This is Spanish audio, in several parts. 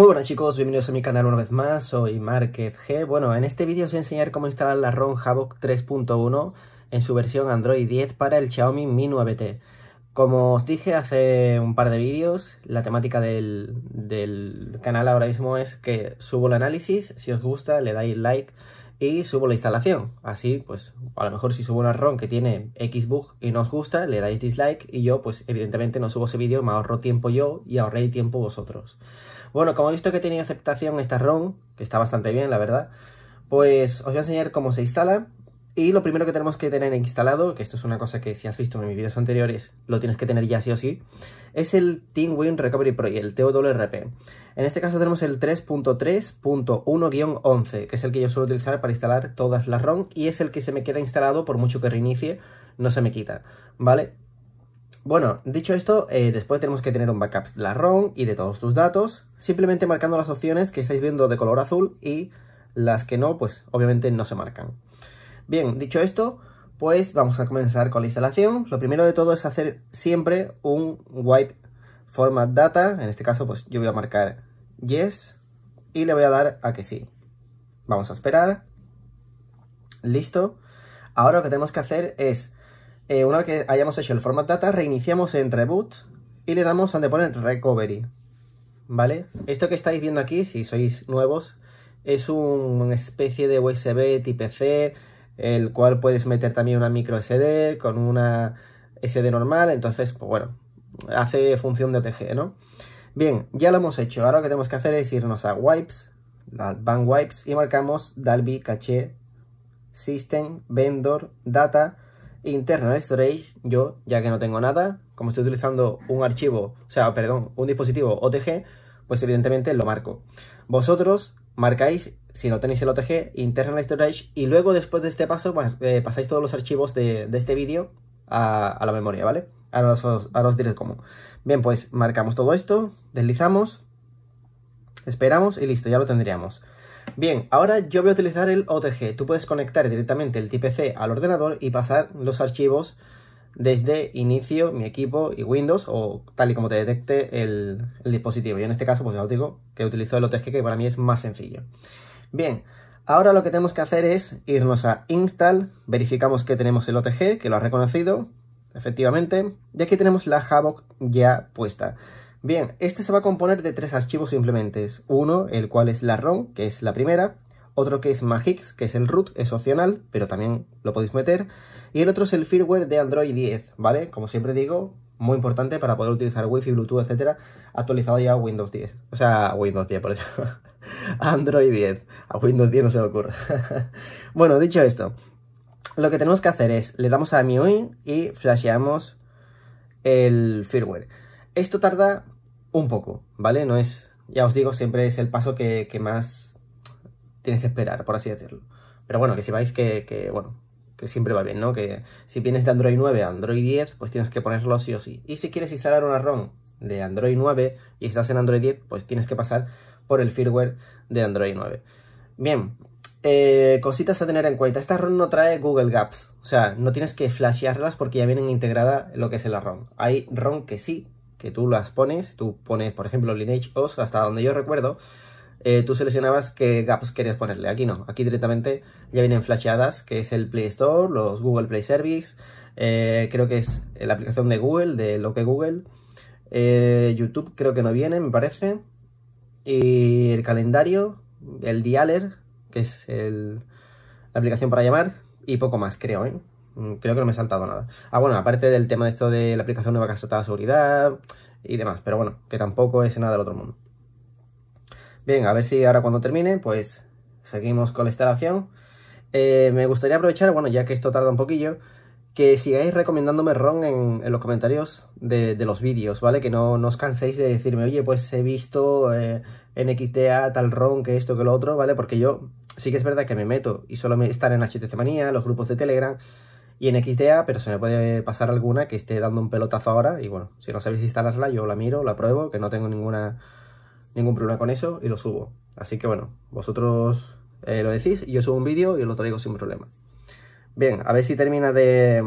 Muy buenas chicos, bienvenidos a mi canal una vez más, soy Market G. Bueno, en este vídeo os voy a enseñar cómo instalar la ROM Havoc 3.1 en su versión Android 10 para el Xiaomi Mi 9T. Como os dije hace un par de vídeos, la temática del, canal ahora mismo es que subo el análisis, si os gusta le dais like y subo la instalación. Así, pues, a lo mejor si subo una ROM que tiene Xbox y no os gusta, le dais dislike y yo, pues, evidentemente no subo ese vídeo, me ahorro tiempo yo y ahorré tiempo vosotros. Bueno, como he visto que tiene aceptación esta ROM, que está bastante bien, la verdad, pues os voy a enseñar cómo se instala. Y lo primero que tenemos que tener instalado, que esto es una cosa que si has visto en mis vídeos anteriores, lo tienes que tener ya sí o sí, es el Win Recovery Project, el TWRP. En este caso tenemos el 3.3.1-11, que es el que yo suelo utilizar para instalar todas las ROM y es el que se me queda instalado por mucho que reinicie, no se me quita, ¿vale? Bueno, dicho esto, eh, después tenemos que tener un backup de la ROM y de todos tus datos, simplemente marcando las opciones que estáis viendo de color azul y las que no, pues obviamente no se marcan. Bien, dicho esto, pues vamos a comenzar con la instalación. Lo primero de todo es hacer siempre un wipe format data, en este caso pues yo voy a marcar yes y le voy a dar a que sí. Vamos a esperar. Listo. Ahora lo que tenemos que hacer es eh, una vez que hayamos hecho el format data, reiniciamos en reboot y le damos donde poner recovery. ¿Vale? Esto que estáis viendo aquí, si sois nuevos, es una especie de USB tipo C, el cual puedes meter también una micro SD con una SD normal, entonces, pues bueno, hace función de OTG, ¿no? Bien, ya lo hemos hecho, ahora lo que tenemos que hacer es irnos a Wipes, la Advanced Wipes, y marcamos Dalby Cache System Vendor Data Internal Storage, yo, ya que no tengo nada, como estoy utilizando un archivo, o sea, perdón, un dispositivo OTG, pues evidentemente lo marco. Vosotros marcáis, si no tenéis el OTG, Internal Storage, y luego después de este paso pues, eh, pasáis todos los archivos de, este vídeo a, la memoria, ¿vale? Ahora os, ahora os diré cómo. Bien, pues marcamos todo esto, deslizamos, esperamos y listo, ya lo tendríamos. Bien, ahora yo voy a utilizar el OTG. Tú puedes conectar directamente el TPC al ordenador y pasar los archivos desde inicio, mi equipo y Windows o tal y como te detecte el, el dispositivo. Yo en este caso, pues ya os digo que utilizo el OTG que para mí es más sencillo. Bien, ahora lo que tenemos que hacer es irnos a Install, verificamos que tenemos el OTG, que lo ha reconocido, efectivamente, y aquí tenemos la Havoc ya puesta. Bien, este se va a componer de tres archivos simplemente. Uno, el cual es la ROM, que es la primera. Otro que es Magix, que es el root, es opcional, pero también lo podéis meter. Y el otro es el firmware de Android 10, ¿vale? Como siempre digo, muy importante para poder utilizar Wi-Fi, Bluetooth, etcétera, actualizado ya a Windows 10. O sea, Windows 10, por ejemplo. Android 10. A Windows 10 no se me ocurre. bueno, dicho esto, lo que tenemos que hacer es, le damos a MIUI y flasheamos el firmware. Esto tarda un poco, ¿vale? No es, ya os digo, siempre es el paso que, más tienes que esperar, por así decirlo. Pero bueno, que si vais que, bueno, que siempre va bien, ¿no? Que si vienes de Android 9 a Android 10, pues tienes que ponerlo sí o sí. Y si quieres instalar una ROM de Android 9 y estás en Android 10, pues tienes que pasar por el firmware de Android 9. Bien, eh, cositas a tener en cuenta. Esta ROM no trae Google Gaps, o sea, no tienes que flashearlas porque ya vienen integrada lo que es la ROM. Hay ROM que sí que tú las pones, tú pones, por ejemplo, Lineage OS, hasta donde yo recuerdo, eh, tú seleccionabas qué gaps querías ponerle. Aquí no, aquí directamente ya vienen flasheadas, que es el Play Store, los Google Play Service, eh, creo que es la aplicación de Google, de lo que Google, eh, YouTube creo que no viene, me parece, y el calendario, el dialer, que es la aplicación para llamar, y poco más creo, ¿eh? Mm, creo que no me he saltado nada. Ah, bueno, aparte del tema de esto de la aplicación nueva que ha saltado seguridad y demás. Pero bueno, que tampoco es nada del otro mundo. Bien, a ver si ahora cuando termine, pues seguimos con la instalación. Eh, me gustaría aprovechar, bueno, ya que esto tarda un poquillo, que sigáis recomendándome ROM en, los comentarios de, los vídeos, ¿vale? Que no, no, os canséis de decirme, oye, pues he visto en eh, XDA tal ROM, que esto, que lo otro, ¿vale? Porque yo sí que es verdad que me meto y solo estar en HTC Manía, los grupos de Telegram, y en XDA, pero se me puede pasar alguna que esté dando un pelotazo ahora. Y bueno, si no sabéis instalarla, yo la miro, la pruebo, que no tengo ninguna, ningún problema con eso y lo subo. Así que bueno, vosotros eh, lo decís, y yo subo un vídeo y os lo traigo sin problema. Bien, a ver si termina de,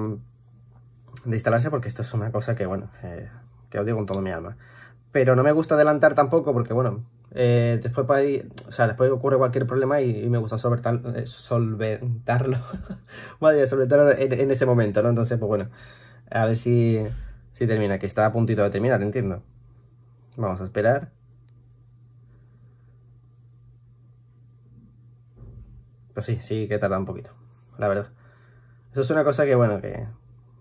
de instalarse, porque esto es una cosa que, bueno, eh, que os digo con todo mi alma. Pero no me gusta adelantar tampoco, porque bueno, eh, después, o sea, después ocurre cualquier problema y, me gusta eh, solventarlo. madre solventarlo en, ese momento, ¿no? Entonces, pues bueno, a ver si, si termina, que está a puntito de terminar, entiendo. Vamos a esperar. Pues sí, sí que tarda un poquito, la verdad. Eso es una cosa que, bueno, que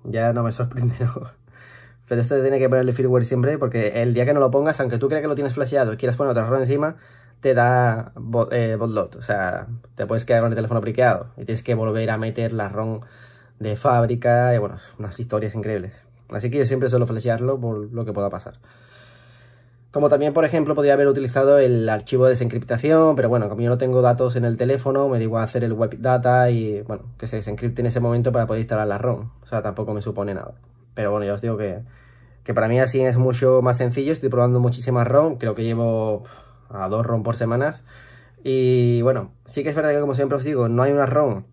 ya no me sorprende, Pero esto tiene que el firmware siempre porque el día que no lo pongas, aunque tú creas que lo tienes flasheado y quieras poner otra ROM encima, te da eh, botlot. O sea, te puedes quedar con el teléfono briqueado y tienes que volver a meter la ROM de fábrica. Y bueno, unas historias increíbles. Así que yo siempre suelo flashearlo por lo que pueda pasar. Como también, por ejemplo, podría haber utilizado el archivo de desencriptación, pero bueno, como yo no tengo datos en el teléfono, me digo hacer el web data y, bueno, que se desencripte en ese momento para poder instalar la ROM. O sea, tampoco me supone nada. Pero bueno, ya os digo que, para mí así es mucho más sencillo. Estoy probando muchísimas ROM, creo que llevo a dos ROM por semanas. Y bueno, sí que es verdad que como siempre os digo, no hay una ROM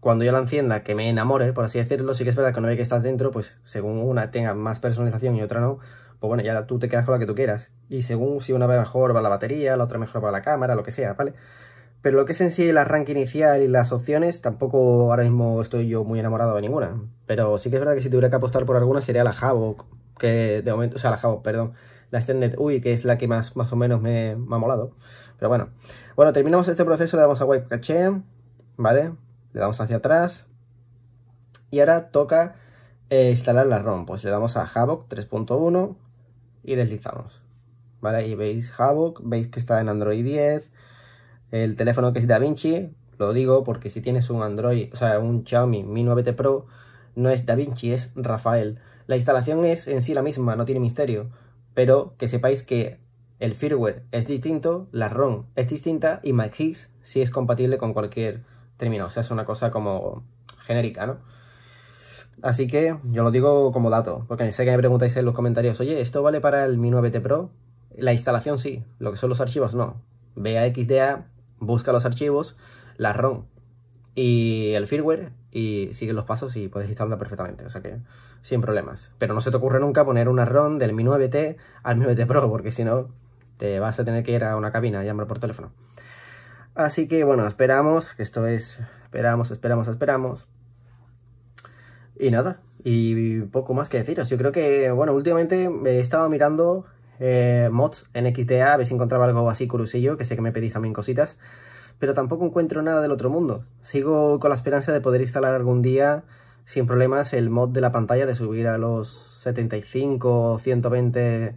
cuando yo la encienda que me enamore, por así decirlo. Sí que es verdad que una vez que estás dentro, pues según una tenga más personalización y otra no, pues bueno, ya tú te quedas con la que tú quieras. Y según si una mejor va la batería, la otra mejor para la cámara, lo que sea, ¿vale? Pero lo que es en sí el arranque inicial y las opciones, tampoco ahora mismo estoy yo muy enamorado de ninguna. Pero sí que es verdad que si tuviera que apostar por alguna sería la Havoc que de momento, o sea, la Havoc, perdón, la Extended UI, que es la que más, más o menos me, ha molado. Pero bueno, bueno, terminamos este proceso, le damos a Wipe Cache, ¿vale? Le damos hacia atrás. Y ahora toca eh, instalar la ROM. Pues le damos a Havoc 3.1 y deslizamos. ¿Vale? Y veis Havoc, veis que está en Android 10, el teléfono que es DaVinci, lo digo porque si tienes un Android, o sea, un Xiaomi Mi 9T Pro, no es DaVinci, es Rafael. La instalación es en sí la misma, no tiene misterio, pero que sepáis que el firmware es distinto, la ROM es distinta y Magisk sí es compatible con cualquier término, o sea, es una cosa como genérica, ¿no? Así que yo lo digo como dato, porque sé que me preguntáis en los comentarios, oye, ¿esto vale para el Mi 9T Pro? La instalación sí, lo que son los archivos no. VAXDA busca los archivos, la ROM y el firmware y sigue los pasos y puedes instalarla perfectamente, o sea que sin problemas. Pero no se te ocurre nunca poner una ROM del Mi 9T al Mi 9T Pro, porque si no te vas a tener que ir a una cabina y llamar por teléfono. Así que bueno, esperamos, que esto es, esperamos, esperamos, esperamos. Y nada, y poco más que deciros. Yo creo que, bueno, últimamente he estado mirando eh, mods en XDA, a ver si encontraba algo así curusillo, que sé que me pedís también cositas, pero tampoco encuentro nada del otro mundo. Sigo con la esperanza de poder instalar algún día, sin problemas, el mod de la pantalla, de subir a los 75 o 120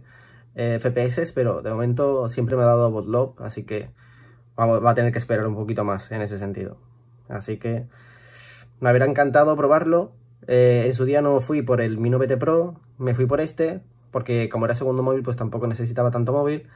eh, FPS, pero de momento siempre me ha dado botlop, así que vamos, va a tener que esperar un poquito más en ese sentido. Así que me habrá encantado probarlo. Eh, en su día no fui por el Mi 9 Pro, me fui por este, porque como era segundo móvil, pues tampoco necesitaba tanto móvil.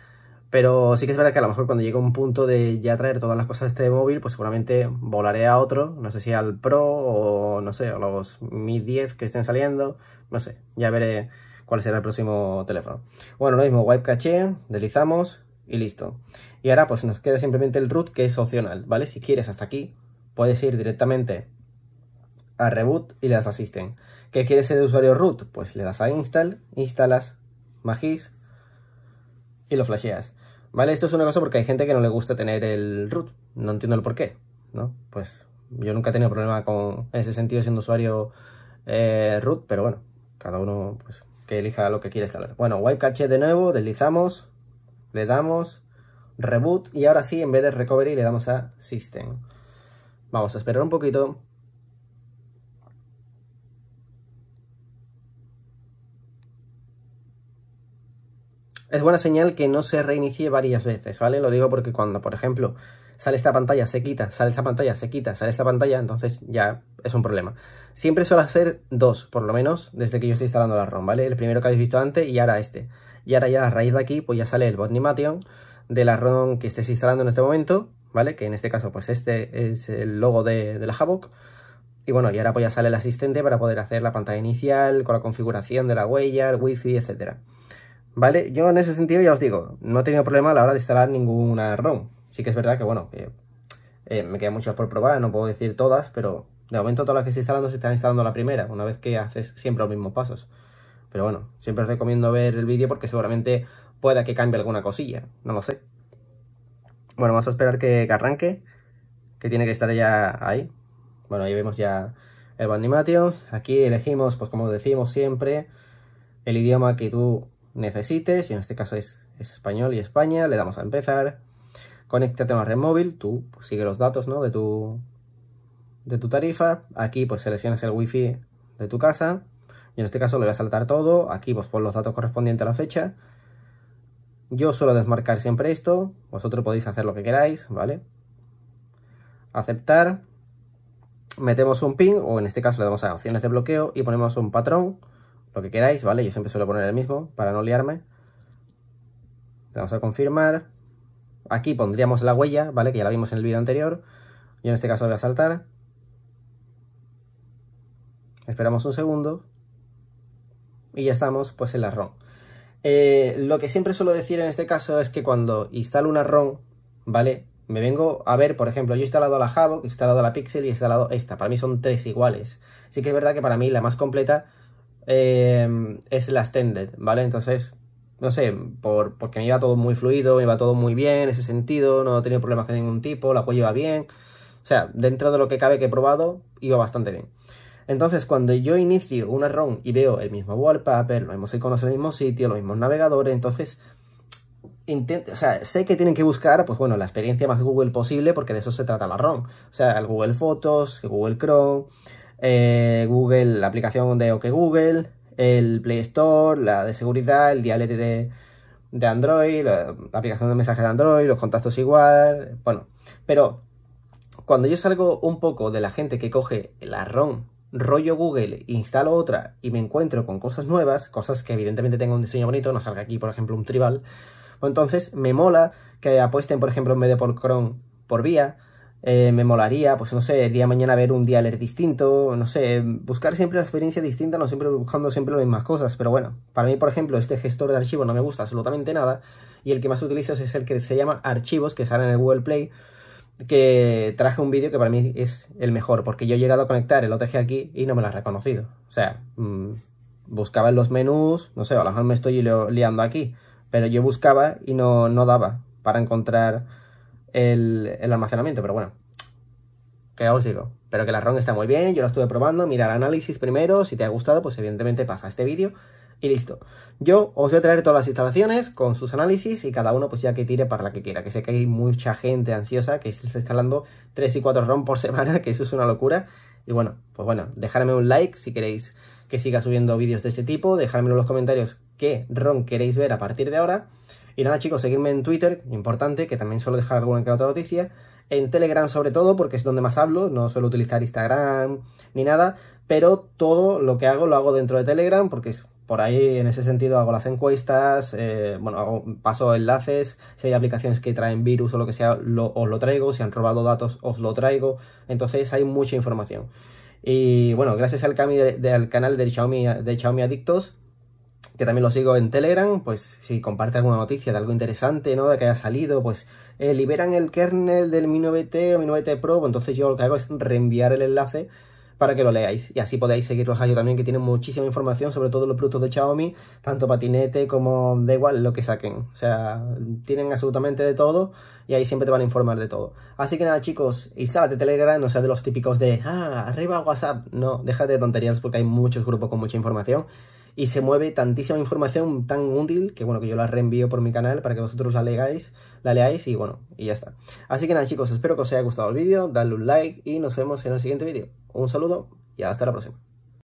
Pero sí que es verdad que a lo mejor cuando llegue un punto de ya traer todas las cosas de este móvil, pues seguramente volaré a otro, no sé si al Pro o no sé, a los Mi 10 que estén saliendo, no sé, ya veré cuál será el próximo teléfono. Bueno, lo mismo, wipe caché, deslizamos y listo. Y ahora pues nos queda simplemente el root que es opcional, ¿vale? Si quieres hasta aquí, puedes ir directamente a reboot y le das asisten. ¿Qué quiere ser usuario root? Pues le das a install, instalas magis y lo flasheas. ¿Vale? Esto es una cosa porque hay gente que no le gusta tener el root. No entiendo el por qué, ¿no? Pues yo nunca he tenido problema con ese sentido siendo usuario eh, root, pero bueno, cada uno pues que elija lo que quiere instalar. Bueno, wipe cache de nuevo, deslizamos, le damos reboot y ahora sí, en vez de recovery, le damos a system. Vamos a esperar un poquito es buena señal que no se reinicie varias veces, ¿vale? Lo digo porque cuando, por ejemplo, sale esta pantalla, se quita, sale esta pantalla, se quita, sale esta pantalla, entonces ya es un problema. Siempre suele hacer dos, por lo menos, desde que yo estoy instalando la ROM, ¿vale? El primero que habéis visto antes y ahora este. Y ahora ya a raíz de aquí, pues ya sale el Botnimation de la ROM que estés instalando en este momento, ¿vale? Que en este caso, pues este es el logo de, la Havoc. Y bueno, y ahora pues ya sale el asistente para poder hacer la pantalla inicial, con la configuración de la huella, el wifi, etcétera. ¿vale? Yo en ese sentido ya os digo, no he tenido problema a la hora de instalar ninguna ROM. Sí que es verdad que, bueno, eh, me quedan muchas por probar, no puedo decir todas, pero de momento todas las que estoy instalando se están instalando la primera, una vez que haces siempre los mismos pasos. Pero bueno, siempre os recomiendo ver el vídeo porque seguramente pueda que cambie alguna cosilla, no lo sé. Bueno, vamos a esperar que, arranque, que tiene que estar ya ahí. Bueno, ahí vemos ya el Bandimation. Aquí elegimos, pues como decimos siempre, el idioma que tú necesites, y en este caso es, español y España, le damos a empezar, conéctate a una red móvil, tú sigue los datos ¿no? de, tu, de tu tarifa, aquí pues seleccionas el wifi de tu casa, y en este caso le voy a saltar todo, aquí pues pon los datos correspondientes a la fecha, yo suelo desmarcar siempre esto, vosotros podéis hacer lo que queráis, ¿vale? Aceptar, metemos un pin, o en este caso le damos a opciones de bloqueo y ponemos un patrón, lo que queráis, ¿vale? Yo siempre suelo poner el mismo para no liarme. vamos a confirmar. Aquí pondríamos la huella, ¿vale? Que ya la vimos en el vídeo anterior. Yo en este caso voy a saltar. Esperamos un segundo. Y ya estamos pues en la ROM. Eh, lo que siempre suelo decir en este caso es que cuando instalo una ROM, ¿vale? Me vengo a ver, por ejemplo, yo he instalado la Javok, he instalado la Pixel y he instalado esta. Para mí son tres iguales. Sí que es verdad que para mí la más completa Em, es la extended, ¿vale? Entonces, no sé, por, porque me iba todo muy fluido, me iba todo muy bien en ese sentido, no he tenido problemas de ningún tipo, la cual iba bien. O sea, dentro de lo que cabe que he probado, iba bastante bien. Entonces, cuando yo inicio una ROM y veo el mismo wallpaper, los mismos iconos en el mismo sitio, los mismos navegadores, entonces Intento, o sea, sé que tienen que buscar, pues bueno, la experiencia más Google posible, porque de eso se trata la ROM. O sea, el Google Fotos, el Google Chrome, eh, Google, la aplicación de OK Google, el Play Store, la de seguridad, el dialer de, Android, la, aplicación de mensajes de Android, los contactos igual, bueno, pero cuando yo salgo un poco de la gente que coge la ROM rollo Google, instalo otra y me encuentro con cosas nuevas, cosas que evidentemente tengo un diseño bonito, no salga aquí por ejemplo un tribal, pues entonces me mola que apuesten por ejemplo en medio de por Chrome por vía, eh, me molaría, pues no sé, el día de mañana ver un dialer distinto, no sé, buscar siempre la experiencia distinta, no siempre buscando siempre las mismas cosas, pero bueno, para mí, por ejemplo, este gestor de archivos no me gusta absolutamente nada, y el que más utilizo es el que se llama Archivos, que sale en el Google Play, que traje un vídeo que para mí es el mejor, porque yo he llegado a conectar el OTG aquí y no me lo ha reconocido, o sea, mm, buscaba en los menús, no sé, a lo mejor me estoy liando aquí, pero yo buscaba y no, no daba para encontrar el, almacenamiento, pero bueno, que os digo, pero que la ROM está muy bien, yo la estuve probando, Mirar el análisis primero, si te ha gustado, pues evidentemente pasa este vídeo y listo. Yo os voy a traer todas las instalaciones con sus análisis y cada uno pues ya que tire para la que quiera, que sé que hay mucha gente ansiosa que está instalando 3 y 4 ROM por semana, que eso es una locura. Y bueno, pues bueno, dejadme un like si queréis que siga subiendo vídeos de este tipo, dejadme en los comentarios qué ROM queréis ver a partir de ahora y nada chicos, seguirme en Twitter, importante, que también suelo dejar alguna que otra noticia. En Telegram sobre todo, porque es donde más hablo, no suelo utilizar Instagram ni nada, pero todo lo que hago lo hago dentro de Telegram, porque es por ahí en ese sentido hago las encuestas, eh, bueno, paso enlaces, si hay aplicaciones que traen virus o lo que sea, os lo traigo, si han robado datos, os lo traigo, entonces hay mucha información. Y bueno, gracias al, del canal de Xiaomi, de Xiaomi Adictos, que también lo sigo en Telegram, pues si comparte alguna noticia de algo interesante, ¿no? De que haya salido, pues eh, liberan el kernel del Mi 9T o Mi 9T Pro, pues, entonces yo lo que hago es reenviar el enlace para que lo leáis y así podéis seguir los también que tienen muchísima información sobre todos los productos de Xiaomi, tanto patinete como da igual lo que saquen, o sea, tienen absolutamente de todo y ahí siempre te van a informar de todo. Así que nada chicos, instálate Telegram, no sea de los típicos de, ah, arriba WhatsApp, no, déjate de tonterías porque hay muchos grupos con mucha información y se mueve tantísima información tan útil que bueno, que yo la reenvío por mi canal para que vosotros la leáis, la leáis y bueno, y ya está. Así que nada chicos, espero que os haya gustado el vídeo, dadle un like y nos vemos en el siguiente vídeo. Un saludo y hasta la próxima.